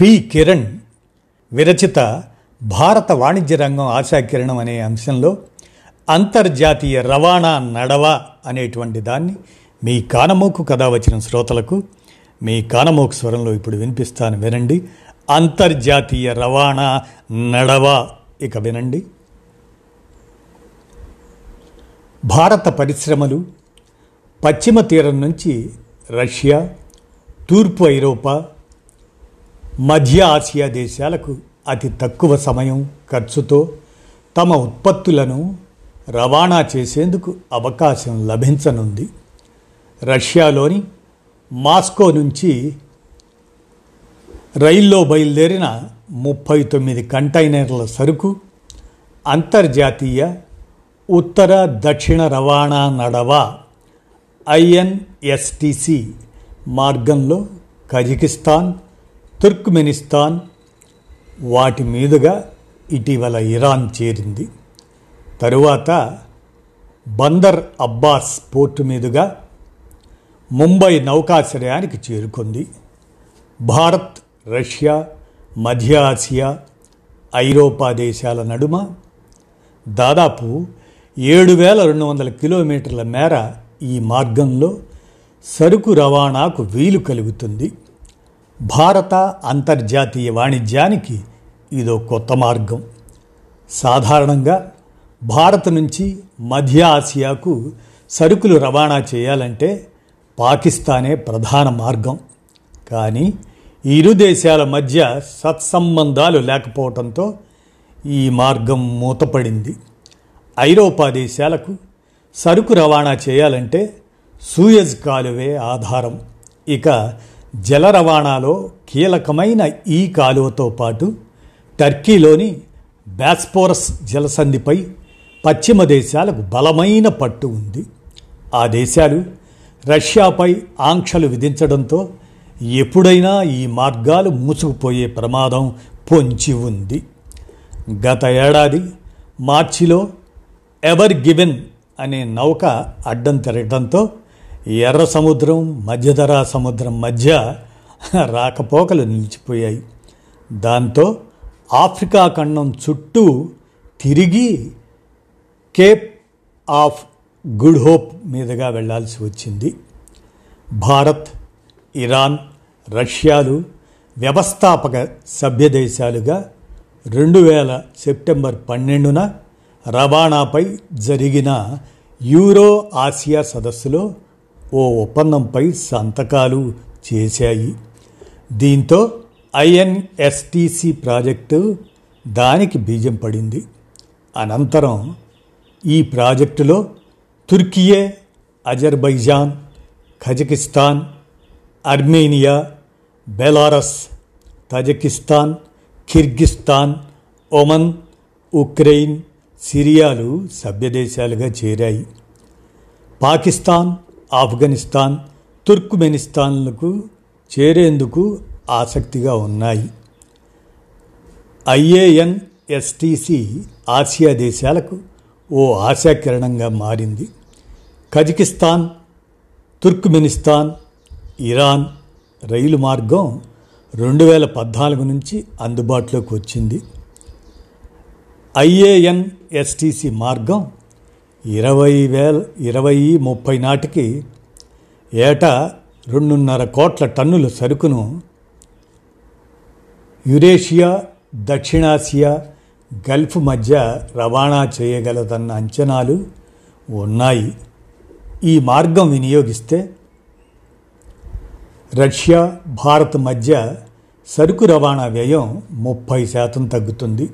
P Kiran విరచిత భారత వాణిజ్య రంగం ఆశాకిరణం అనే అంశంలో అంతర్జాతీయ రవాణా నడవ అనేటువంటి దాన్ని మీ కానమోకు కథ వచ్చిన శ్రోతలకు మీ కానమోకు స్వరంలో ఇప్పుడు వినిపిస్తాను వినండి అంతర్జాతీయ రవాణా నడవ ఇక వినండి భారత పరిశ్రమలు పశ్చిమ తీరం నుంచి రష్యా తూర్పు ఐరోపా మధ్య ఆసియా దేశాలకు అతి తక్కువ సమయం ఖర్చుతో తమ ఉత్పత్తులను రవాణా చేసేందుకు అవకాశం లభించనుంది రష్యాలోని మాస్కో నుంచి రైల్లో బయలుదేరిన ముప్పై తొమ్మిది కంటైనర్ల సరుకు అంతర్జాతీయ ఉత్తర దక్షిణ రవాణా నడవ ఐఎన్ఎస్టిసి మార్గంలో కజకిస్తాన్ తుర్క్మెనిస్తాన్ వాటి మీదుగా ఇటీవల ఇరాన్ చేరింది తరువాత బందర్ అబ్బాస్ పోర్టు మీదుగా ముంబై నౌకాశ్రయానికి చేరుకుంది భారత్ రష్యా మధ్య ఆసియా ఐరోపా దేశాల నడుమ దాదాపు ఏడు వేల రెండు వందల కిలోమీటర్ల మేర ఈ మార్గంలో సరుకు రవాణాకు వీలు కలుగుతుంది భారత అంతర్జాతీయ వాణిజ్యానికి ఇదో కొత్త మార్గం సాధారణంగా భారత్ నుంచి మధ్య ఆసియాకు సరుకులు రవాణా చేయాలంటే పాకిస్తానే ప్రధాన మార్గం కానీ ఇరు దేశాల మధ్య సత్సంబంధాలు లేకపోవడంతో ఈ మార్గం మూతపడింది ఐరోపా దేశాలకు సరుకు రవాణా చేయాలంటే సూయజ్ కాలువే ఆధారం ఇక జల రవాణాలో కీలకమైన ఈ కాలువతో పాటు టర్కీలోని బ్యాస్పోరస్ జలసంధిపై పశ్చిమ దేశాలకు బలమైన పట్టు ఉంది ఆ దేశాలు రష్యాపై ఆంక్షలు విధించడంతో ఎప్పుడైనా ఈ మార్గాలు మూసుకుపోయే ప్రమాదం పొంచి ఉంది గత ఏడాది మార్చిలో ఎవర్ గివెన్ అనే నౌక అడ్డం తిరగడంతో ఎర్ర సముద్రం మధ్యధరా సముద్రం మధ్య రాకపోకలు నిలిచిపోయాయి దాంతో ఆఫ్రికా ఖండం చుట్టూ తిరిగి కేప్ ఆఫ్ గుడ్ హోప్ మీదుగా వెళ్లాల్సి వచ్చింది భారత్ ఇరాన్ రష్యాలు వ్యవస్థాపక సభ్య దేశాలుగా రెండు వేల సెప్టెంబర్ పన్నెండున రవాణాపై జరిగిన యూరో ఆసియా సదస్సులో ఓ ఒప్పందంపై సంతకాలు చేశాయి దీంతో ఐఎన్ఎస్టిసి ప్రాజెక్టు దానికి బీజం పడింది అనంతరం ఈ ప్రాజెక్టులో Turkiye Azerbaijan Kazakhstan Armenia Belarus Tajikistan Kyrgyzstan Oman Ukraine సిరియాలు సభ్యదేశాలుగా చేరాయి పాకిస్తాన్ ఆఫ్ఘనిస్తాన్ తుర్క్మెనిస్తాన్లకు చేరేందుకు ఆసక్తిగా ఉన్నాయి ఐఏఎన్ ఎస్టీసీ ఆసియా దేశాలకు ఓ ఆశాకిరణంగా మారింది కజకిస్తాన్ తుర్క్మెనిస్తాన్ ఇరాన్ రైలు మార్గం రెండు వేల పద్నాలుగు నుంచి అందుబాటులోకి వచ్చింది ఐఏఎన్ఎస్టీసీ మార్గం ఇరవై వేల ఇరవై ముప్పై నాటికి ఏటా రెండున్నర కోట్ల టన్నుల సరుకును యురేషియా దక్షిణాసియా గల్ఫ్ మధ్య రవాణా చేయగలదన్న అంచనాలు ఉన్నాయి ఈ మార్గం వినియోగిస్తే రష్యా భారత్ మధ్య సరుకు రవాణా వ్యయం ముప్పై శాతం తగ్గుతుంది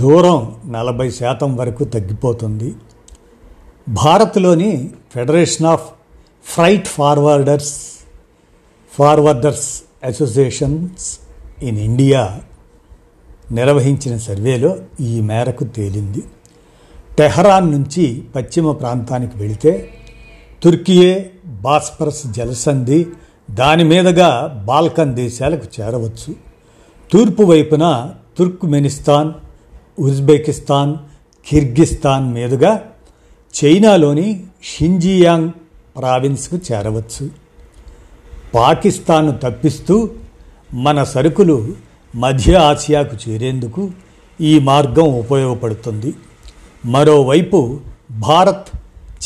దూరం నలభై శాతం వరకు తగ్గిపోతుంది భారత్లోని federation of freight forwarders forwarders associations in India నిర్వహించిన సర్వేలో ఈ మేరకు తేలింది టెహరాన్ నుంచి పశ్చిమ ప్రాంతానికి వెళితే తుర్కియే బాస్పరస్ జలసంధి దాని మీదుగా బాల్కన్ దేశాలకు చేరవచ్చు తూర్పు వైపున తుర్క్మెనిస్తాన్ ఉజ్బెకిస్తాన్ కిర్గిస్తాన్ మీదుగా చైనాలోని షింజియాంగ్ ప్రావిన్స్కు చేరవచ్చు పాకిస్తాన్ను తప్పిస్తూ మన సరుకులు మధ్య ఆసియాకు చేరేందుకు ఈ మార్గం ఉపయోగపడుతుంది మరోవైపు భారత్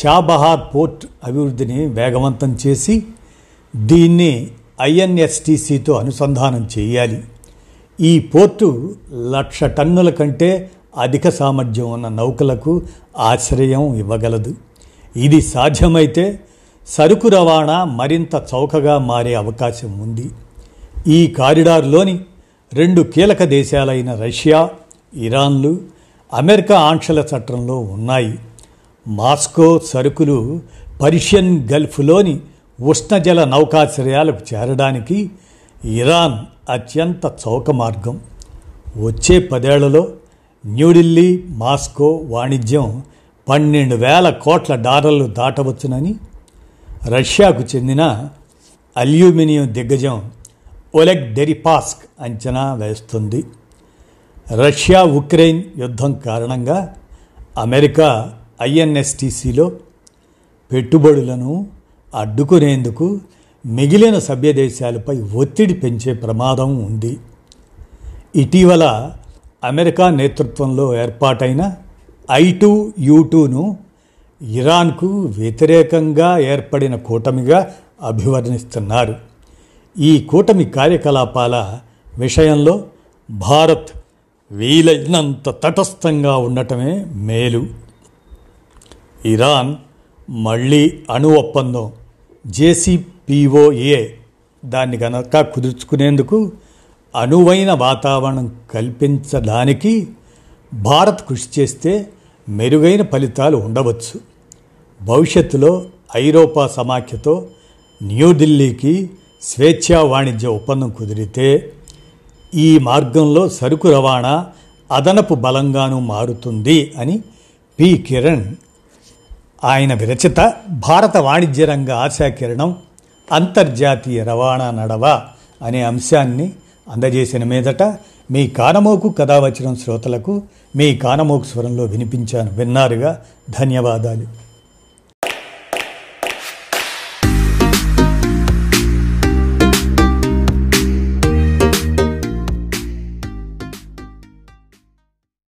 చాబహార్ పోర్ట్ అభివృద్ధిని వేగవంతం చేసి దీన్ని ఐఎన్ఎస్టీసీతో అనుసంధానం చేయాలి ఈ పోర్టు లక్ష టన్నుల కంటే అధిక సామర్థ్యం ఉన్న నౌకలకు ఆశ్రయం ఇవ్వగలదు ఇది సాధ్యమైతే సరుకు రవాణా మరింత చౌకగా మారే అవకాశం ఉంది ఈ కారిడార్లోని రెండు కీలక దేశాలైన రష్యా ఇరాన్లు అమెరికా ఆంక్షల చట్టంలో ఉన్నాయి మాస్కో సరుకులు పర్షియన్ గల్ఫ్లోని ఉష్ణజల నౌకాశ్రయాలకు చేరడానికి ఇరాన్ అత్యంత చౌక మార్గం వచ్చే పదేళ్లలో న్యూఢిల్లీ మాస్కో వాణిజ్యం పన్నెండు వేల కోట్ల డాలర్లు దాటవచ్చునని రష్యాకు చెందిన అల్యూమినియం దిగ్గజం ఒలెగ్ డెరిపాస్క్ అంచనా వేస్తుంది రష్యా ఉక్రెయిన్ యుద్ధం కారణంగా అమెరికా ఐఎన్ఎస్టీసీలో పెట్టుబడులను అడ్డుకునేందుకు మిగిలిన సభ్యదేశాలపై ఒత్తిడి పెంచే ప్రమాదం ఉంది ఇటీవల అమెరికా నేతృత్వంలో ఏర్పాటైన ఐ టూ యూ టూను ఇరాన్కు వ్యతిరేకంగా ఏర్పడిన కూటమిగా అభివర్ణిస్తున్నారు ఈ కూటమి కార్యకలాపాల విషయంలో భారత్ వీలైనంత తటస్థంగా ఉండటమే మేలు ఇరాన్ మళ్ళీ అణు ఒప్పందం జేసీపీఓఏ దాన్ని కనుక కుదుర్చుకునేందుకు అనువైన వాతావరణం కల్పించడానికి భారత్ కృషి చేస్తే మెరుగైన ఫలితాలు ఉండవచ్చు భవిష్యత్తులో ఐరోపా సమాఖ్యతో న్యూఢిల్లీకి స్వేచ్ఛా వాణిజ్య ఒప్పందం కుదిరితే ఈ మార్గంలో సరుకు రవాణా అదనపు బలంగాను మారుతుంది అని పి కిరణ్ ఆయన విరచిత భారత వాణిజ్య రంగ ఆశాకిరణం అంతర్జాతీయ రవాణా నడవ అనే అంశాన్ని అందజేసిన మీదట మీ కానమోకు కథావచనం శ్రోతలకు మీ కానమోకు స్వరంలో వినిపించాను విన్నారుగా ధన్యవాదాలు